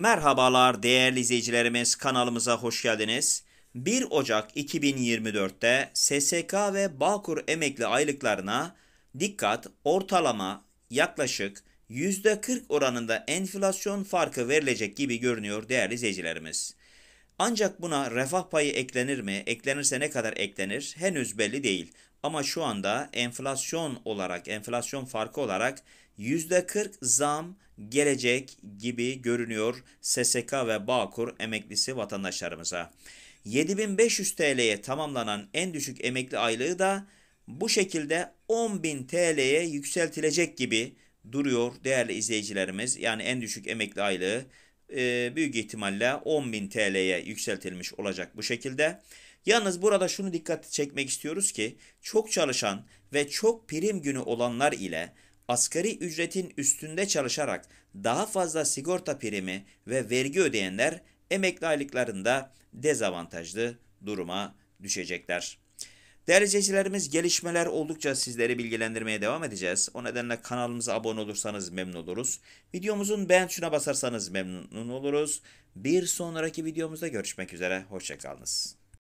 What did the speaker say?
Merhabalar değerli izleyicilerimiz kanalımıza hoş geldiniz. 1 Ocak 2024'te SSK ve Bağkur emekli aylıklarına dikkat ortalama yaklaşık %40 oranında enflasyon farkı verilecek gibi görünüyor değerli izleyicilerimiz. Ancak buna refah payı eklenir mi? Eklenirse ne kadar eklenir? Henüz belli değil. Ama şu anda enflasyon olarak, enflasyon farkı olarak %40 zam gelecek gibi görünüyor SSK ve Bağkur emeklisi vatandaşlarımıza. 7500 TL'ye tamamlanan en düşük emekli aylığı da bu şekilde 10.000 TL'ye yükseltilecek gibi duruyor değerli izleyicilerimiz. Yani en düşük emekli aylığı e, büyük ihtimalle 10.000 TL'ye yükseltilmiş olacak bu şekilde. Yalnız burada şunu dikkat çekmek istiyoruz ki çok çalışan ve çok prim günü olanlar ile asgari ücretin üstünde çalışarak daha fazla sigorta primi ve vergi ödeyenler emekli aylıklarında dezavantajlı duruma düşecekler. Değerli izleyicilerimiz gelişmeler oldukça sizleri bilgilendirmeye devam edeceğiz. O nedenle kanalımıza abone olursanız memnun oluruz. Videomuzun beğen tuşuna basarsanız memnun oluruz. Bir sonraki videomuzda görüşmek üzere. Hoşçakalınız.